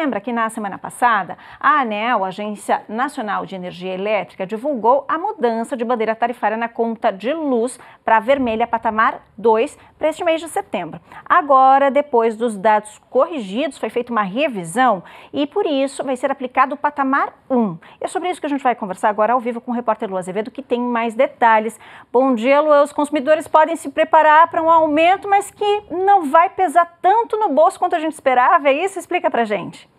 lembra que na semana passada, a ANEL, Agência Nacional de Energia Elétrica, divulgou a mudança de bandeira tarifária na conta de luz para a vermelha patamar 2 para este mês de setembro. Agora, depois dos dados corrigidos, foi feita uma revisão e por isso vai ser aplicado o patamar 1. É sobre isso que a gente vai conversar agora ao vivo com o repórter Lu Azevedo, que tem mais detalhes. Bom dia, Lu. Os consumidores podem se preparar para um aumento, mas que não vai pesar tanto no bolso quanto a gente esperava. É isso? Explica a gente.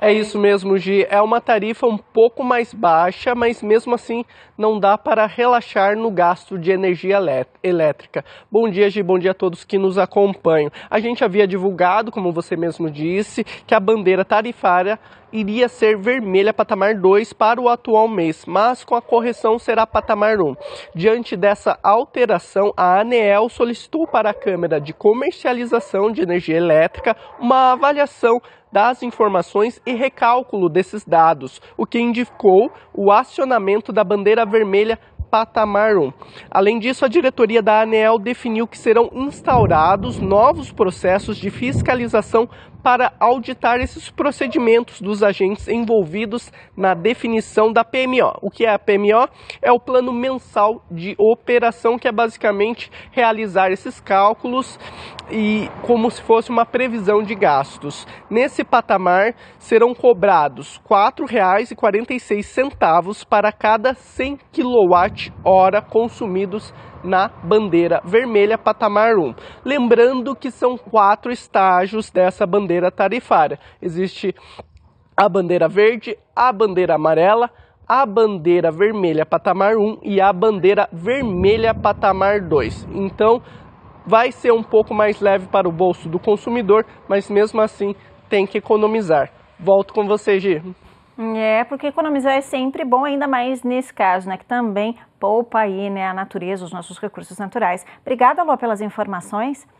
É isso mesmo, Gi. É uma tarifa um pouco mais baixa, mas mesmo assim não dá para relaxar no gasto de energia elétrica. Bom dia, Gi. Bom dia a todos que nos acompanham. A gente havia divulgado, como você mesmo disse, que a bandeira tarifária iria ser vermelha patamar 2 para o atual mês, mas com a correção será patamar 1. Diante dessa alteração, a ANEEL solicitou para a Câmara de Comercialização de Energia Elétrica uma avaliação das informações e recálculo desses dados, o que indicou o acionamento da bandeira vermelha patamar 1. Além disso, a diretoria da ANEL definiu que serão instaurados novos processos de fiscalização para auditar esses procedimentos dos agentes envolvidos na definição da PMO. O que é a PMO? É o plano mensal de operação, que é basicamente realizar esses cálculos e como se fosse uma previsão de gastos. Nesse patamar serão cobrados R$ 4,46 para cada 100 kW 20 hora consumidos na bandeira vermelha patamar 1. Lembrando que são quatro estágios dessa bandeira tarifária. Existe a bandeira verde, a bandeira amarela, a bandeira vermelha patamar 1 e a bandeira vermelha patamar 2. Então, vai ser um pouco mais leve para o bolso do consumidor, mas mesmo assim tem que economizar. Volto com você, Gi. É, porque economizar é sempre bom, ainda mais nesse caso, né? Que também poupa aí, né, a natureza, os nossos recursos naturais. Obrigada, Lua, pelas informações.